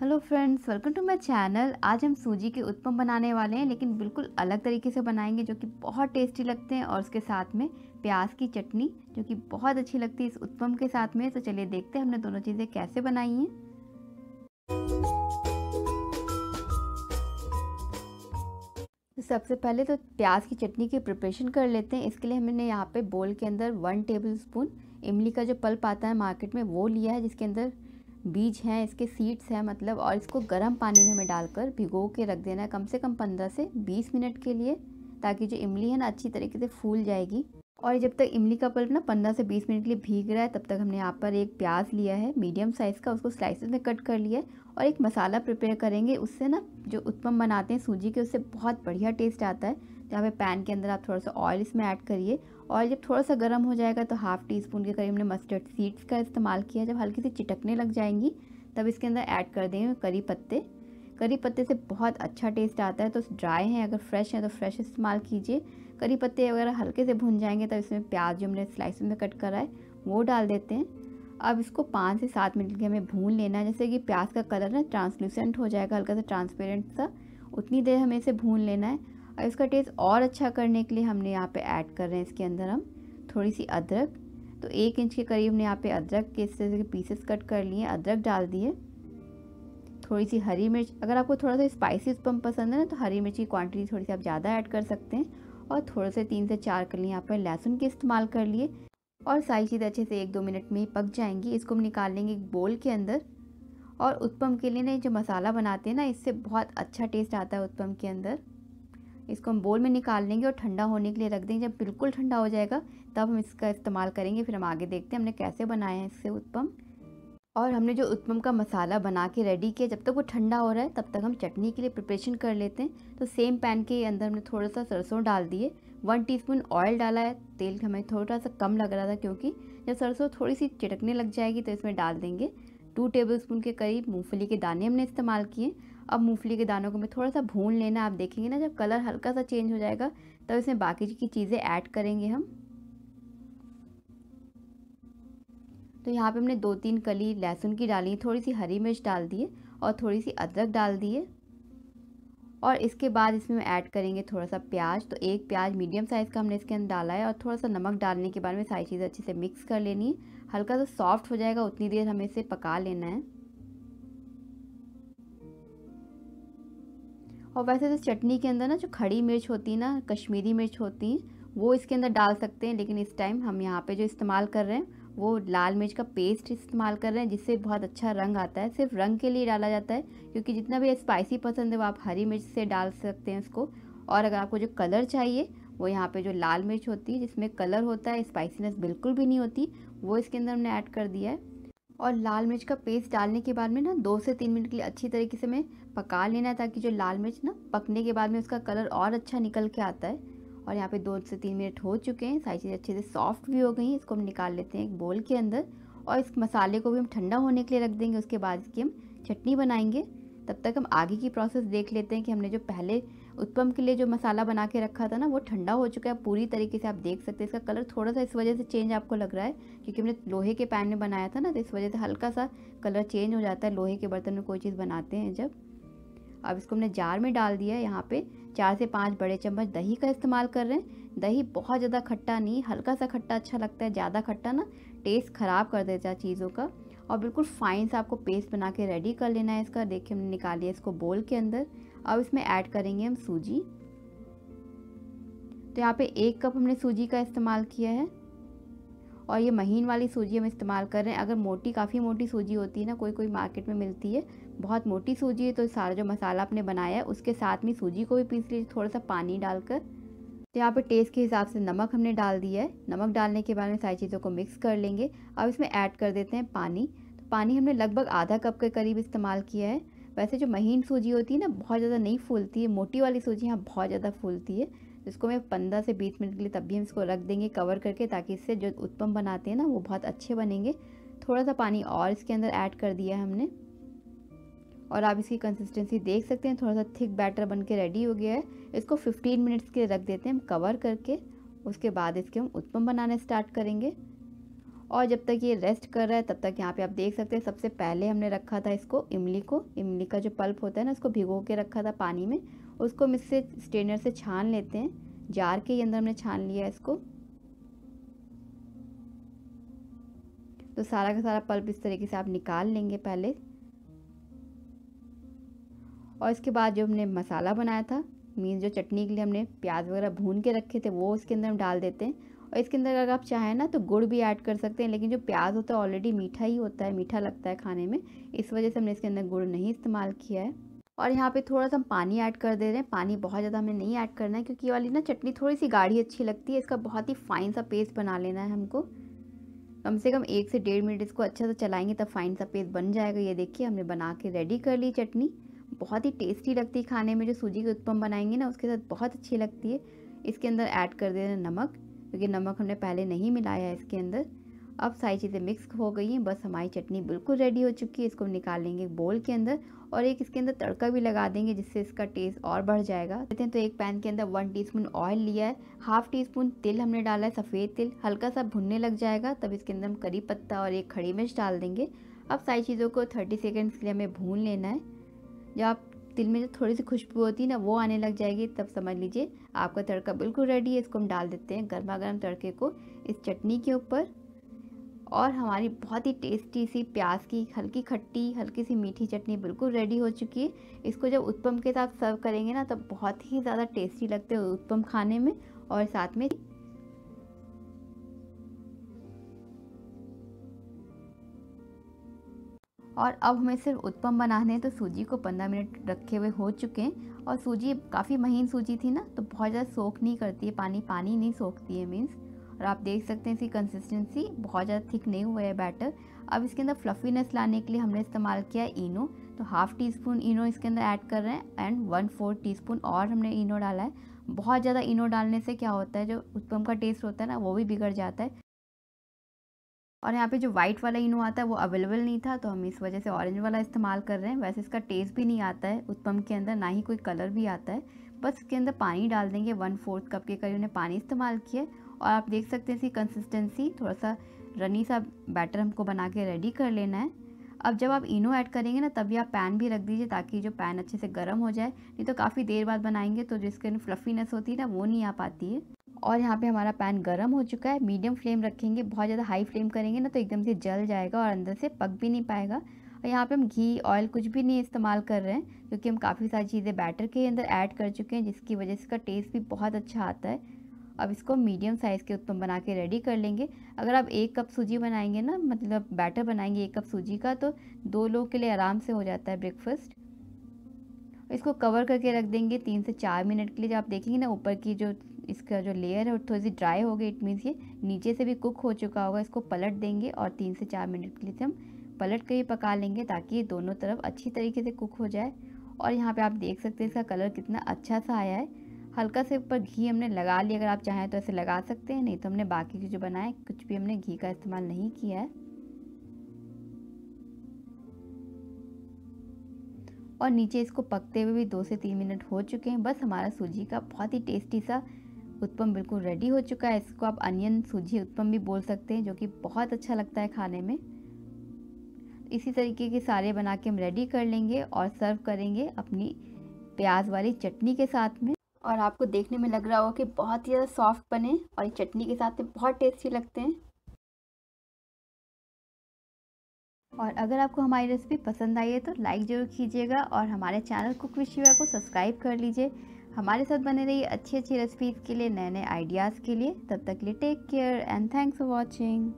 hello friends welcome to my channel आज हम सूजी के उत्पम बनाने वाले हैं लेकिन बिल्कुल अलग तरीके से बनाएंगे जो कि बहुत टेस्टी लगते हैं और उसके साथ में प्याज की चटनी जो कि बहुत अच्छी लगती है इस उत्पम के साथ में तो चलिए देखते हैं हमने दोनों चीज़ें कैसे बनाई हैं तो सबसे पहले तो प्याज की चटनी की प्रिपरेशन कर लेते हैं इसके लिए हमने यहाँ पे बोल के अंदर वन टेबल स्पून इमली का जो पल्प आता है मार्केट में वो लिया है जिसके अंदर बीज हैं इसके सीड्स हैं मतलब और इसको गर्म पानी में हमें डालकर भिगो के रख देना है कम से कम पंद्रह से बीस मिनट के लिए ताकि जो इमली है ना अच्छी तरीके से फूल जाएगी और जब तक इमली का पल्प ना पंद्रह से बीस मिनट के लिए भीग रहा है तब तक हमने यहाँ पर एक प्याज लिया है मीडियम साइज़ का उसको स्लाइसेस में कट कर लिया है और एक मसाला प्रिपेयर करेंगे उससे ना जो उत्पम बनाते हैं सूजी के उससे बहुत बढ़िया टेस्ट आता है यहाँ पे पैन के अंदर आप थोड़ा सा ऑयल इसमें ऐड करिए ऑयल जब थोड़ा सा गर्म हो जाएगा तो हाफ़ टी स्पून के करीब हमने मस्टर्ड सीड्स का इस्तेमाल किया जब हल्की सी चिटकने लग जाएंगी तब इसके अंदर ऐड कर देंगे करी पत्ते करी पत्ते से बहुत अच्छा टेस्ट आता है तो ड्राई हैं अगर फ्रेश हैं तो फ्रेश इस्तेमाल कीजिए करी पत्ते अगर हल्के से भुन जाएंगे तब इसमें प्याज जो हमने स्लाइस में कट करा है वो डाल देते हैं अब इसको पाँच से सात मिनट के हमें भून लेना है जैसे कि प्याज का कलर ना ट्रांसलूसेंट हो जाएगा हल्का सा ट्रांसपेरेंट सा उतनी देर हमें इसे भून लेना है और इसका टेस्ट और अच्छा करने के लिए हमने यहाँ पे ऐड कर रहे हैं इसके अंदर हम थोड़ी सी अदरक तो एक इंच के करीब हमने यहाँ पे अदरक के इस तरह के पीसेस कट कर लिए अदरक डाल दिए थोड़ी सी हरी मिर्च अगर आपको थोड़ा सा स्पाइसी उत्पम पसंद है ना तो हरी मिर्च की क्वान्टिटी थोड़ी सी आप ज़्यादा ऐड कर सकते हैं और थोड़े से तीन से चार कर लिए यहाँ पर लहसुन के इस्तेमाल कर लिए और सारी चीज़ें अच्छे से एक दो मिनट में ही पक जाएंगी इसको हम निकाल लेंगे एक बोल के अंदर और उत्पम के लिए ना जो मसाला बनाते हैं ना इससे बहुत अच्छा टेस्ट आता है उत्पम के अंदर इसको हम बोल में निकाल लेंगे और ठंडा होने के लिए रख देंगे जब बिल्कुल ठंडा हो जाएगा तब हम इसका इस्तेमाल करेंगे फिर हम आगे देखते हैं हमने कैसे बनाया है इससे उत्पम और हमने जो उत्पम का मसाला बना के रेडी किया जब तक वो ठंडा हो रहा है तब तक हम चटनी के लिए प्रिपरेशन कर लेते हैं तो सेम पैन के अंदर हमने थोड़ा सा सरसों डाल दिए वन टीस्पून ऑयल डाला है तेल हमें थोड़ा सा कम लग रहा था क्योंकि जब सरसों थोड़ी सी चिटकने लग जाएगी तो इसमें डाल देंगे टू टेबल स्पून के करीब मूँगफली के दाने हमने इस्तेमाल किए अब मूंगफली के दानों को मैं थोड़ा सा भून लेना आप देखेंगे ना जब कलर हल्का सा चेंज हो जाएगा तब तो इसमें बाकी की चीज़ें ऐड करेंगे हम तो यहाँ पे हमने दो तीन कली लहसुन की डाली थोड़ी सी हरी मिर्च डाल दिए और थोड़ी सी अदरक डाल दिए और इसके बाद इसमें हम ऐड करेंगे थोड़ा सा प्याज तो एक प्याज मीडियम साइज़ का हमने इसके अंदर डाला है और थोड़ा सा नमक डालने के बाद में सारी चीज़ें अच्छे से मिक्स कर लेनी है हल्का सा सॉफ्ट हो जाएगा उतनी देर हमें इसे पका लेना है और वैसे तो चटनी के अंदर ना जो खड़ी मिर्च होती है ना कश्मीरी मिर्च होती है वो इसके अंदर डाल सकते हैं लेकिन इस टाइम हम यहाँ पे जो इस्तेमाल कर रहे हैं वो लाल मिर्च का पेस्ट इस्तेमाल कर रहे हैं जिससे बहुत अच्छा रंग आता है सिर्फ रंग के लिए डाला जाता है क्योंकि जितना भी स्पाइसी पसंद है वो आप हरी मिर्च से डाल सकते हैं उसको और अगर आपको जो कलर चाहिए वो यहाँ पे जो लाल मिर्च होती है जिसमें कलर होता है स्पाइसीनेस बिल्कुल भी नहीं होती वो इसके अंदर हमने ऐड कर दिया है और लाल मिर्च का पेस्ट डालने के बाद में ना दो से तीन मिनट के लिए अच्छी तरीके से मैं पका लेना है ताकि जो लाल मिर्च ना पकने के बाद में उसका कलर और अच्छा निकल के आता है और यहाँ पे दो से तीन मिनट हो चुके हैं सारी चीज़ें अच्छे से सॉफ्ट भी हो गई इसको हम निकाल लेते हैं एक बोल के अंदर और इस मसाले को भी हम ठंडा होने के लिए रख देंगे उसके बाद इसकी हम चटनी बनाएंगे तब तक हम आगे की प्रोसेस देख लेते हैं कि हमने जो पहले उत्पम के लिए जो मसाला बना के रखा था ना वो ठंडा हो चुका है पूरी तरीके से आप देख सकते हैं इसका कलर थोड़ा सा इस वजह से चेंज आपको लग रहा है क्योंकि हमने लोहे के पैन में बनाया था ना तो इस वजह से हल्का सा कलर चेंज हो जाता है लोहे के बर्तन में कोई चीज़ बनाते हैं जब अब इसको हमने जार में डाल दिया है यहाँ पर चार से पाँच बड़े चम्मच दही का इस्तेमाल कर रहे हैं दही बहुत ज़्यादा खट्टा नहीं हल्का सा खट्टा अच्छा लगता है ज़्यादा खट्टा ना टेस्ट ख़राब कर देता है चीज़ों का और बिल्कुल फाइन सा आपको पेस्ट बना के रेडी कर लेना है इसका देखिए हमने निकाल लिया इसको बोल के अंदर अब इसमें ऐड करेंगे हम सूजी तो यहाँ पे एक कप हमने सूजी का इस्तेमाल किया है और ये महीन वाली सूजी हम इस्तेमाल कर रहे हैं अगर मोटी काफ़ी मोटी सूजी होती है ना कोई कोई मार्केट में मिलती है बहुत मोटी सूजी है तो सारा जो मसाला आपने बनाया है उसके साथ में सूजी को भी पीस लीजिए थोड़ा सा पानी डालकर तो यहाँ पर टेस्ट के हिसाब से नमक हमने डाल दिया है नमक डालने के बाद में सारी चीज़ों को मिक्स कर लेंगे अब इसमें ऐड कर देते हैं पानी तो पानी हमने लगभग आधा कप के करीब इस्तेमाल किया है वैसे जो महीन सूजी होती है ना बहुत ज़्यादा नहीं फूलती है मोटी वाली सूजी यहाँ बहुत ज़्यादा फूलती है इसको मैं पंद्रह से बीस मिनट के लिए तब भी हम इसको रख देंगे कवर करके ताकि इससे जो उत्पम बनाते हैं ना वो बहुत अच्छे बनेंगे थोड़ा सा पानी और इसके अंदर ऐड कर दिया हमने और आप इसकी कंसिस्टेंसी देख सकते हैं थोड़ा सा थिक बैटर बन के रेडी हो गया है इसको 15 मिनट्स के लिए रख देते हैं हम कवर करके उसके बाद इसके हम उत्पम बनाने स्टार्ट करेंगे और जब तक ये रेस्ट कर रहा है तब तक यहाँ पे आप देख सकते हैं सबसे पहले हमने रखा था इसको इमली को इमली का जो पल्प होता है ना उसको भिगो के रखा था पानी में उसको हम इससे स्टेनर से छान लेते हैं जार के अंदर हमने छान लिया इसको तो सारा का सारा पल्प इस तरीके से आप निकाल लेंगे पहले और इसके बाद जो हमने मसाला बनाया था मीन जो चटनी के लिए हमने प्याज वगैरह भून के रखे थे वो उसके अंदर हम डाल देते हैं और इसके अंदर अगर आप चाहें ना तो गुड़ भी ऐड कर सकते हैं लेकिन जो प्याज होता है ऑलरेडी मीठा ही होता है मीठा लगता है खाने में इस वजह से हमने इसके अंदर गुड़ नहीं इस्तेमाल किया है और यहाँ पे थोड़ा सा हम पानी ऐड कर दे रहे हैं पानी बहुत ज़्यादा हमें नहीं ऐड करना है क्योंकि ये वाली ना चटनी थोड़ी सी गाढ़ी अच्छी लगती है इसका बहुत ही फाइन सा पेस्ट बना लेना है हमको कम से कम एक से डेढ़ मिनट इसको अच्छा से चलाएंगे तब फाइन सा पेस्ट बन जाएगा ये देखिए हमने बना के रेडी कर ली चटनी बहुत ही टेस्टी लगती है खाने में जो सूजी के उत्पम बनाएंगे ना उसके साथ बहुत अच्छी लगती है इसके अंदर ऐड कर दे रहे हैं नमक क्योंकि नमक हमने पहले नहीं मिलाया है इसके अंदर अब सारी चीज़ें मिक्स हो गई हैं बस हमारी चटनी बिल्कुल रेडी हो चुकी है इसको निकाल लेंगे बोल के अंदर और एक इसके अंदर तड़का भी लगा देंगे जिससे इसका टेस्ट और बढ़ जाएगा कहते हैं तो एक पैन के अंदर वन टीस्पून ऑयल लिया है हाफ टी स्पून तिल हमने डाला है सफ़ेद तिल हल्का सा भुनने लग जाएगा तब इसके अंदर हम करी पत्ता और एक खड़ी मिर्च डाल देंगे अब सारी चीज़ों को थर्टी सेकेंड्स के लिए हमें भून लेना है जब आप तिल में जो थोड़ी सी खुशबू होती है ना वो आने लग जाएगी तब समझ लीजिए आपका तड़का बिल्कुल रेडी है इसको हम डाल देते हैं गर्मा गर्म तड़के को इस चटनी के ऊपर और हमारी बहुत ही टेस्टी सी प्याज की हल्की खट्टी हल्की सी मीठी चटनी बिल्कुल रेडी हो चुकी है इसको जब उत्पम के साथ सर्व करेंगे ना तो बहुत ही ज़्यादा टेस्टी लगते हैं उत्पम खाने में और साथ में और अब हमें सिर्फ उत्पम बनाने हैं तो सूजी को पंद्रह मिनट रखे हुए हो चुके हैं और सूजी काफ़ी महीन सूजी थी ना तो बहुत ज़्यादा सोख नहीं करती है पानी पानी नहीं सोखती है मीन्स और आप देख सकते हैं इसकी कंसिस्टेंसी बहुत ज़्यादा थिक नहीं हुआ है बैटर अब इसके अंदर फ्लफीनेस लाने के लिए हमने इस्तेमाल किया इनो तो हाफ़ टी स्पून इनो इसके अंदर ऐड कर रहे हैं and one fourth teaspoon और हमने इनो डाला है बहुत ज़्यादा इनो डालने से क्या होता है जो उत्पम का टेस्ट होता है ना वो भी बिगड़ जाता है और यहाँ पे जो वाइट वाला इनो आता है वो अवेलेबल नहीं था तो हम इस वजह से ऑरेंज वाला इस्तेमाल कर रहे हैं वैसे इसका टेस्ट भी नहीं आता है उत्पम के अंदर ना ही कोई कलर भी आता है बस इसके अंदर पानी डाल देंगे वन फोर्थ कप के करीब ने पानी इस्तेमाल किया और आप देख सकते हैं इसकी कंसिस्टेंसी थोड़ा सा रनी सा बैटर हमको बना के रेडी कर लेना है अब जब आप इनो ऐड करेंगे ना तभी आप पैन भी रख दीजिए ताकि जो पैन अच्छे से गर्म हो जाए नहीं तो काफ़ी देर बाद बनाएंगे तो जिसके फ्लफीनेस होती है ना वो नहीं आ पाती है और यहाँ पे हमारा पैन गर्म हो चुका है मीडियम फ्लेम रखेंगे बहुत ज़्यादा हाई फ्लेम करेंगे ना तो एकदम से जल जाएगा और अंदर से पक भी नहीं पाएगा और यहाँ पे हम घी ऑयल कुछ भी नहीं इस्तेमाल कर रहे हैं क्योंकि हम काफ़ी सारी चीज़ें बैटर के अंदर ऐड कर चुके हैं जिसकी वजह से इसका टेस्ट भी बहुत अच्छा आता है अब इसको मीडियम साइज़ के उत्तम बना के रेडी कर लेंगे अगर आप एक कप सूजी बनाएंगे ना मतलब बैटर बनाएंगे एक कप सूजी का तो दो लोग के लिए आराम से हो जाता है ब्रेकफास्ट इसको कवर करके रख देंगे तीन से चार मिनट के लिए जब आप देखेंगे ना ऊपर की जो इसका जो लेयर है वो थोड़ी सी ड्राई हो गई इट मीन्स ये नीचे से भी कुक हो चुका होगा इसको पलट देंगे और तीन से चार मिनट के लिए हम पलट कर ही पका लेंगे ताकि ये दोनों तरफ अच्छी तरीके से कुक हो जाए और यहाँ पे आप देख सकते हैं इसका कलर कितना अच्छा सा आया है हल्का से ऊपर घी हमने लगा लिया अगर आप चाहें तो ऐसे लगा सकते हैं नहीं तो हमने बाकी के जो बनाए कुछ भी हमने घी का इस्तेमाल नहीं किया है और नीचे इसको पकते हुए भी दो से तीन मिनट हो चुके हैं बस हमारा सूजी का बहुत ही टेस्टी सा उत्पम बिल्कुल रेडी हो चुका है इसको आप अनियन सूजी उत्पम भी बोल सकते हैं जो कि बहुत अच्छा लगता है खाने में इसी तरीके के सारे बना के हम रेडी कर लेंगे और सर्व करेंगे अपनी प्याज वाली चटनी के साथ में और आपको देखने में लग रहा होगा कि बहुत ही ज़्यादा सॉफ्ट बने और ये चटनी के साथ में बहुत टेस्टी लगते हैं और अगर आपको हमारी रेसिपी पसंद आई है तो लाइक ज़रूर कीजिएगा और हमारे चैनल कुक विशिवा को सब्सक्राइब कर लीजिए हमारे साथ बने रहिए अच्छी अच्छी रेसिपीज़ के लिए नए नए आइडियाज़ के लिए तब तक लिए take care and thanks for watching